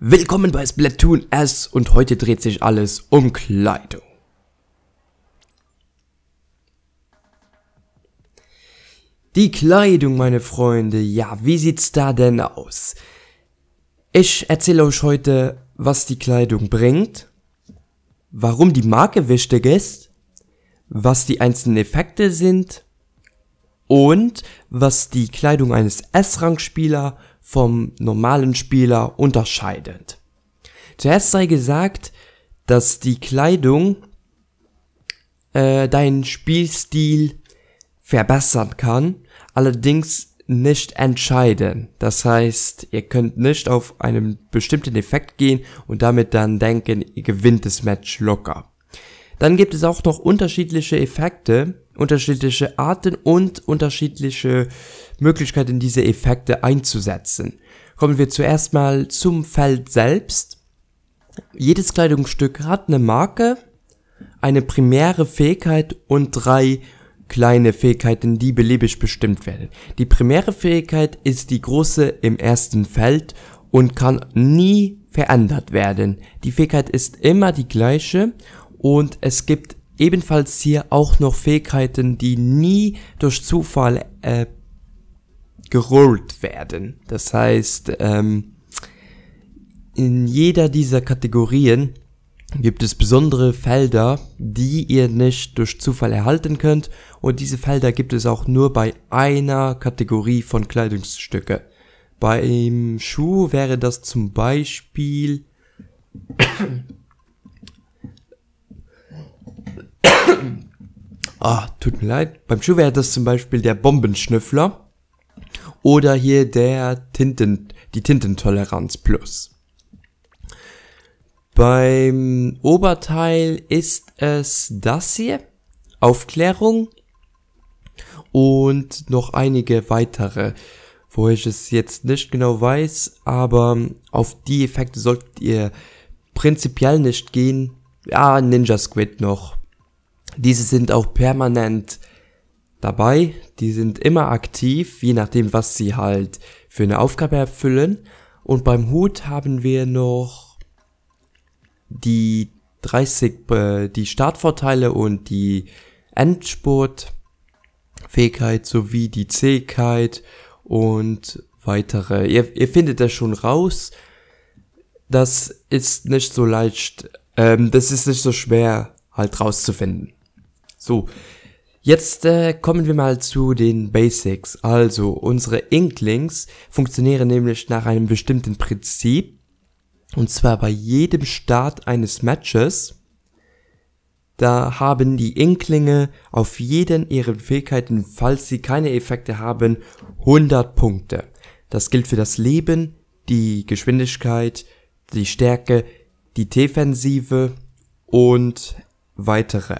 Willkommen bei Splatoon S und heute dreht sich alles um Kleidung. Die Kleidung, meine Freunde, ja, wie sieht's da denn aus? Ich erzähle euch heute, was die Kleidung bringt, warum die Marke wichtig ist, was die einzelnen Effekte sind und was die Kleidung eines S-Rang-Spieler vom normalen Spieler unterscheidet. Zuerst sei gesagt, dass die Kleidung äh, deinen Spielstil verbessern kann, allerdings nicht entscheiden. Das heißt, ihr könnt nicht auf einen bestimmten Effekt gehen und damit dann denken, ihr gewinnt das Match locker. Dann gibt es auch noch unterschiedliche Effekte, unterschiedliche Arten und unterschiedliche Möglichkeiten, diese Effekte einzusetzen. Kommen wir zuerst mal zum Feld selbst. Jedes Kleidungsstück hat eine Marke, eine primäre Fähigkeit und drei kleine Fähigkeiten, die beliebig bestimmt werden. Die primäre Fähigkeit ist die große im ersten Feld und kann nie verändert werden. Die Fähigkeit ist immer die gleiche und es gibt ebenfalls hier auch noch Fähigkeiten, die nie durch Zufall äh, gerollt werden. Das heißt, ähm, in jeder dieser Kategorien gibt es besondere Felder, die ihr nicht durch Zufall erhalten könnt und diese Felder gibt es auch nur bei einer Kategorie von Kleidungsstücke. Beim Schuh wäre das zum Beispiel ah, tut mir leid. Beim Schuh wäre das zum Beispiel der Bombenschnüffler. Oder hier der Tinten, die Tintentoleranz Plus. Beim Oberteil ist es das hier. Aufklärung. Und noch einige weitere, wo ich es jetzt nicht genau weiß, aber auf die Effekte solltet ihr prinzipiell nicht gehen. Ja, Ninja Squid noch. Diese sind auch permanent dabei, die sind immer aktiv, je nachdem, was sie halt für eine Aufgabe erfüllen. Und beim Hut haben wir noch die 30, äh, die Startvorteile und die Endspurtfähigkeit sowie die Zähigkeit und weitere. Ihr, ihr findet das schon raus. Das ist nicht so leicht, ähm, das ist nicht so schwer halt rauszufinden. So, jetzt äh, kommen wir mal zu den Basics. Also, unsere Inklings funktionieren nämlich nach einem bestimmten Prinzip. Und zwar bei jedem Start eines Matches da haben die Inklinge auf jeden ihren Fähigkeiten, falls sie keine Effekte haben, 100 Punkte. Das gilt für das Leben, die Geschwindigkeit, die Stärke, die Defensive und weitere.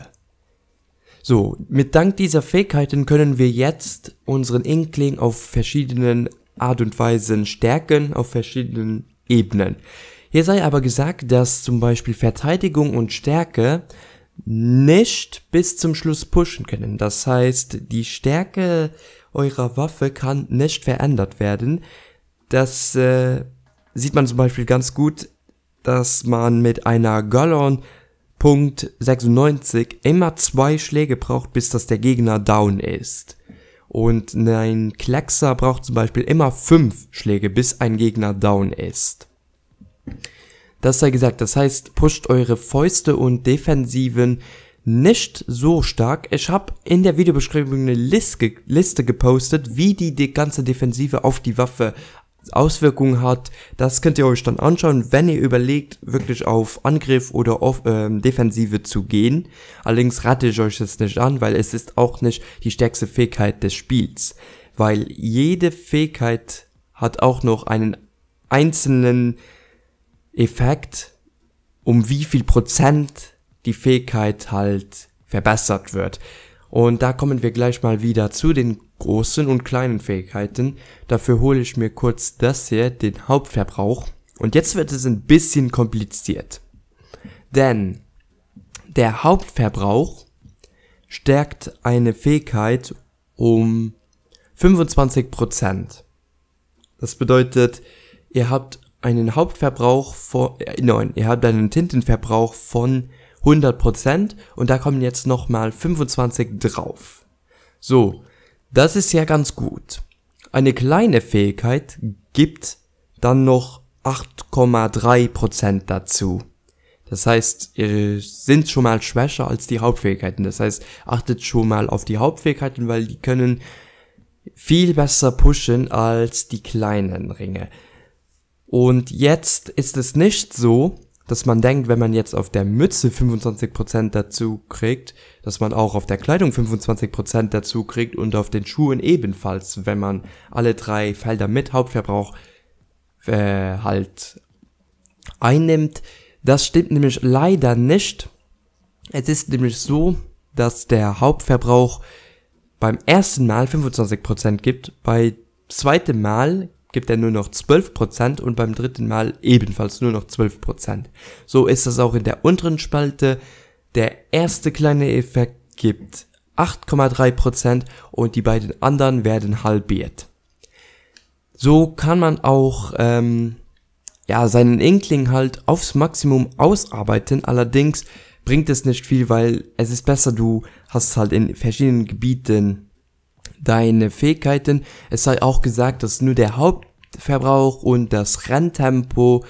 So, mit Dank dieser Fähigkeiten können wir jetzt unseren Inkling auf verschiedenen Art und Weisen stärken, auf verschiedenen Ebenen. Hier sei aber gesagt, dass zum Beispiel Verteidigung und Stärke nicht bis zum Schluss pushen können. Das heißt, die Stärke eurer Waffe kann nicht verändert werden. Das äh, sieht man zum Beispiel ganz gut, dass man mit einer Gallon Punkt 96 immer zwei Schläge braucht, bis dass der Gegner down ist. Und ein Kleckser braucht zum Beispiel immer fünf Schläge, bis ein Gegner down ist. Das sei gesagt, das heißt, pusht eure Fäuste und Defensiven nicht so stark. Ich habe in der Videobeschreibung eine Liste, gepostet, wie die ganze Defensive auf die Waffe Auswirkungen hat. Das könnt ihr euch dann anschauen, wenn ihr überlegt, wirklich auf Angriff oder auf ähm, Defensive zu gehen. Allerdings rate ich euch das nicht an, weil es ist auch nicht die stärkste Fähigkeit des Spiels. Weil jede Fähigkeit hat auch noch einen einzelnen Effekt, um wie viel Prozent die Fähigkeit halt verbessert wird. Und da kommen wir gleich mal wieder zu den großen und kleinen Fähigkeiten. Dafür hole ich mir kurz das hier, den Hauptverbrauch. Und jetzt wird es ein bisschen kompliziert. Denn der Hauptverbrauch stärkt eine Fähigkeit um 25%. Das bedeutet, ihr habt einen Hauptverbrauch von, äh, nein, ihr habt einen Tintenverbrauch von 100% und da kommen jetzt nochmal 25 drauf. So, das ist ja ganz gut. Eine kleine Fähigkeit gibt dann noch 8,3% dazu. Das heißt, ihr sind schon mal schwächer als die Hauptfähigkeiten. Das heißt, achtet schon mal auf die Hauptfähigkeiten, weil die können viel besser pushen als die kleinen Ringe. Und jetzt ist es nicht so, dass man denkt, wenn man jetzt auf der Mütze 25% dazu kriegt, dass man auch auf der Kleidung 25% dazu kriegt und auf den Schuhen ebenfalls, wenn man alle drei Felder mit Hauptverbrauch äh, halt einnimmt. Das stimmt nämlich leider nicht. Es ist nämlich so, dass der Hauptverbrauch beim ersten Mal 25% gibt, bei zweitem Mal gibt er nur noch 12% und beim dritten Mal ebenfalls nur noch 12%. So ist das auch in der unteren Spalte. Der erste kleine Effekt gibt 8,3% und die beiden anderen werden halbiert. So kann man auch ähm, ja, seinen Inkling halt aufs Maximum ausarbeiten. Allerdings bringt es nicht viel, weil es ist besser, du hast halt in verschiedenen Gebieten deine Fähigkeiten. Es sei auch gesagt, dass nur der Haupt Verbrauch und das Renntempo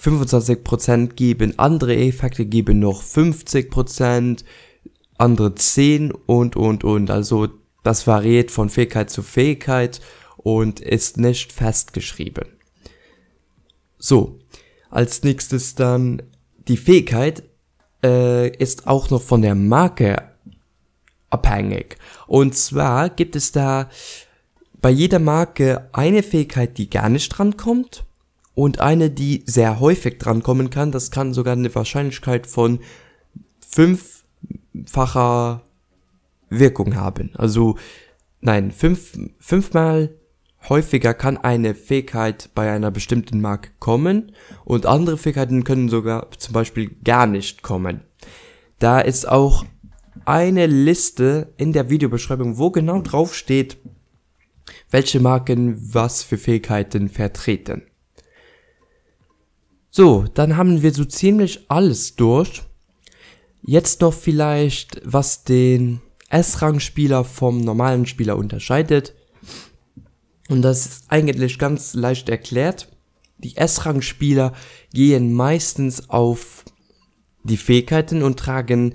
25% geben, andere Effekte geben noch 50%, andere 10 und und und. Also das variiert von Fähigkeit zu Fähigkeit und ist nicht festgeschrieben. So, als nächstes dann die Fähigkeit äh, ist auch noch von der Marke abhängig. Und zwar gibt es da bei jeder Marke eine Fähigkeit, die gar nicht drankommt und eine, die sehr häufig drankommen kann. Das kann sogar eine Wahrscheinlichkeit von fünffacher Wirkung haben. Also, nein, fünf, fünfmal häufiger kann eine Fähigkeit bei einer bestimmten Marke kommen und andere Fähigkeiten können sogar zum Beispiel gar nicht kommen. Da ist auch eine Liste in der Videobeschreibung, wo genau drauf steht, welche Marken was für Fähigkeiten vertreten. So, dann haben wir so ziemlich alles durch. Jetzt noch vielleicht, was den S-Rang-Spieler vom normalen Spieler unterscheidet. Und das ist eigentlich ganz leicht erklärt. Die S-Rang-Spieler gehen meistens auf die Fähigkeiten und tragen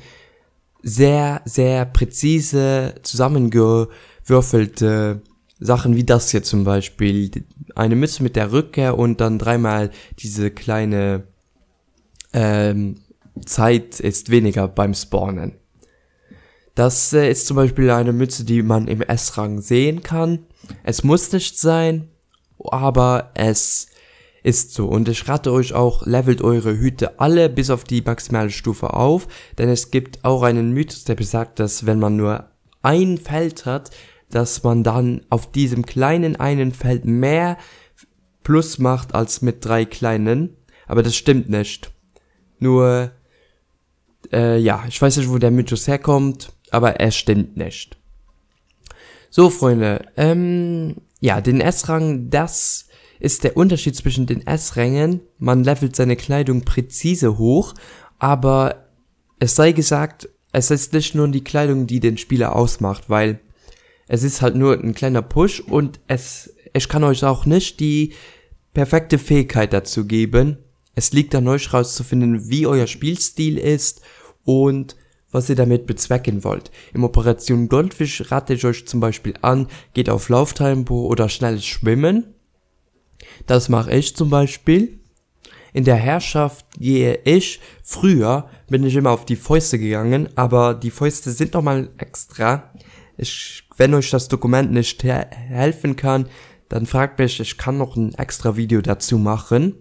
sehr, sehr präzise zusammengewürfelte Sachen wie das hier zum Beispiel. Eine Mütze mit der Rückkehr und dann dreimal diese kleine ähm, Zeit ist weniger beim Spawnen. Das äh, ist zum Beispiel eine Mütze, die man im S-Rang sehen kann. Es muss nicht sein, aber es ist so. Und ich rate euch auch, levelt eure Hüte alle bis auf die maximale Stufe auf, denn es gibt auch einen Mythos, der besagt, dass wenn man nur ein Feld hat, dass man dann auf diesem kleinen einen Feld mehr Plus macht als mit drei kleinen. Aber das stimmt nicht. Nur, äh, ja, ich weiß nicht, wo der Mythos herkommt, aber er stimmt nicht. So, Freunde, ähm, ja, den S-Rang, das ist der Unterschied zwischen den S-Rängen. Man levelt seine Kleidung präzise hoch, aber es sei gesagt, es ist nicht nur die Kleidung, die den Spieler ausmacht, weil es ist halt nur ein kleiner Push und es, ich kann euch auch nicht die perfekte Fähigkeit dazu geben. Es liegt an euch rauszufinden, wie euer Spielstil ist und was ihr damit bezwecken wollt. Im Operation Goldfish rate ich euch zum Beispiel an, geht auf Lauftempo oder schnelles Schwimmen. Das mache ich zum Beispiel. In der Herrschaft gehe ich, früher bin ich immer auf die Fäuste gegangen, aber die Fäuste sind nochmal extra. Ich wenn euch das Dokument nicht he helfen kann, dann fragt mich, ich kann noch ein extra Video dazu machen.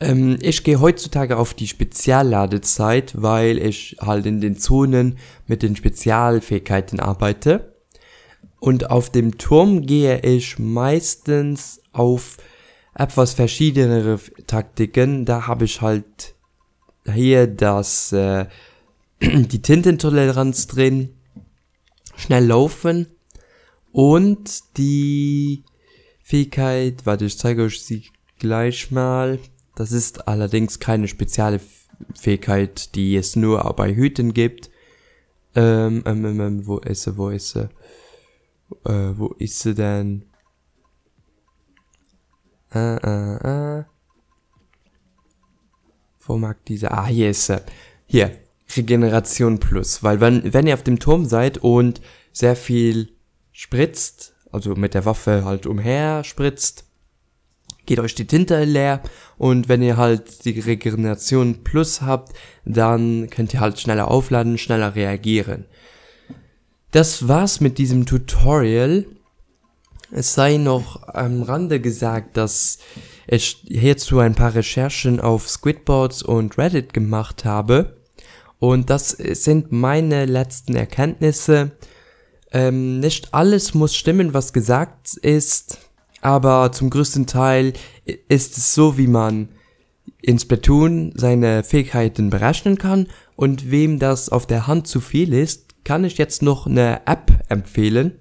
Ähm, ich gehe heutzutage auf die Spezialladezeit, weil ich halt in den Zonen mit den Spezialfähigkeiten arbeite. Und auf dem Turm gehe ich meistens auf etwas verschiedenere Taktiken. Da habe ich halt hier das, äh, die Tintentoleranz drin schnell laufen und die Fähigkeit, warte, ich zeige euch sie gleich mal. Das ist allerdings keine spezielle Fähigkeit, die es nur bei Hüten gibt. Ähm, ähm, ähm, ähm wo ist sie, wo ist sie? Äh, wo ist sie denn? Äh, äh, äh. Wo mag diese? Ah, hier ist sie. Hier. Regeneration Plus. Weil wenn, wenn ihr auf dem Turm seid und sehr viel spritzt, also mit der Waffe halt umher spritzt, geht euch die Tinte leer und wenn ihr halt die Regeneration Plus habt, dann könnt ihr halt schneller aufladen, schneller reagieren. Das war's mit diesem Tutorial. Es sei noch am Rande gesagt, dass ich hierzu ein paar Recherchen auf Squidboards und Reddit gemacht habe. Und das sind meine letzten Erkenntnisse. Ähm, nicht alles muss stimmen, was gesagt ist, aber zum größten Teil ist es so, wie man in Splatoon seine Fähigkeiten berechnen kann und wem das auf der Hand zu viel ist, kann ich jetzt noch eine App empfehlen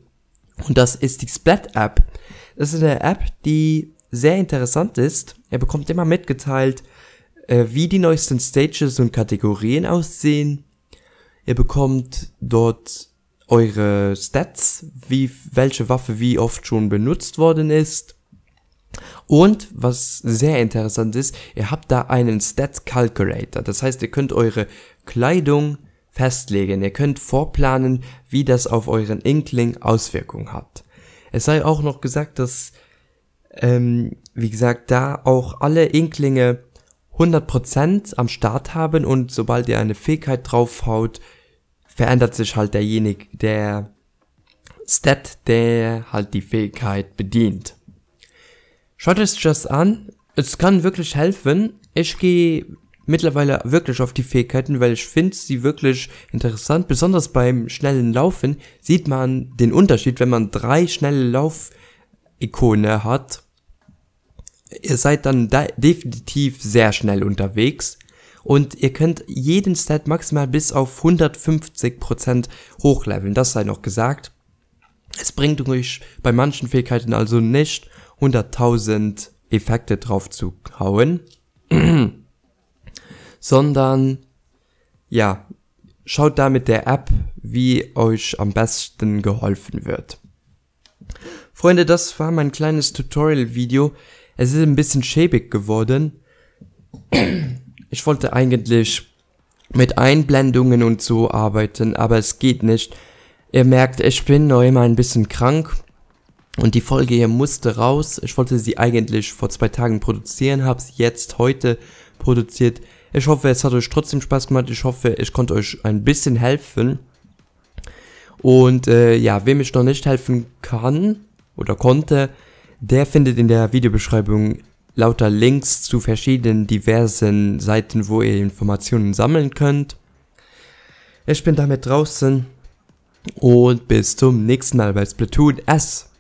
und das ist die Splat App. Das ist eine App, die sehr interessant ist. Er bekommt immer mitgeteilt, äh, wie die neuesten Stages und Kategorien aussehen. Ihr bekommt dort eure Stats, wie welche Waffe wie oft schon benutzt worden ist. Und was sehr interessant ist, ihr habt da einen Stats Calculator. Das heißt, ihr könnt eure Kleidung festlegen. Ihr könnt vorplanen, wie das auf euren Inkling Auswirkungen hat. Es sei auch noch gesagt, dass, ähm, wie gesagt, da auch alle Inklinge 100% am Start haben und sobald ihr eine Fähigkeit draufhaut, verändert sich halt derjenige, der Stat, der halt die Fähigkeit bedient. Schaut es just an, es kann wirklich helfen. Ich gehe mittlerweile wirklich auf die Fähigkeiten, weil ich finde sie wirklich interessant. Besonders beim schnellen Laufen sieht man den Unterschied, wenn man drei schnelle Lauf-Ikone hat ihr seid dann definitiv sehr schnell unterwegs und ihr könnt jeden Stat maximal bis auf 150% hochleveln, das sei noch gesagt. Es bringt euch bei manchen Fähigkeiten also nicht 100.000 Effekte drauf zu hauen, sondern ja, schaut da mit der App, wie euch am besten geholfen wird. Freunde, das war mein kleines Tutorial-Video. Es ist ein bisschen schäbig geworden. Ich wollte eigentlich mit Einblendungen und so arbeiten, aber es geht nicht. Ihr merkt, ich bin noch immer ein bisschen krank und die Folge hier musste raus. Ich wollte sie eigentlich vor zwei Tagen produzieren, habe sie jetzt heute produziert. Ich hoffe, es hat euch trotzdem Spaß gemacht. Ich hoffe, ich konnte euch ein bisschen helfen. Und äh, ja, wem ich noch nicht helfen kann oder konnte, der findet in der Videobeschreibung lauter Links zu verschiedenen diversen Seiten, wo ihr Informationen sammeln könnt. Ich bin damit draußen und bis zum nächsten Mal bei Splatoon S.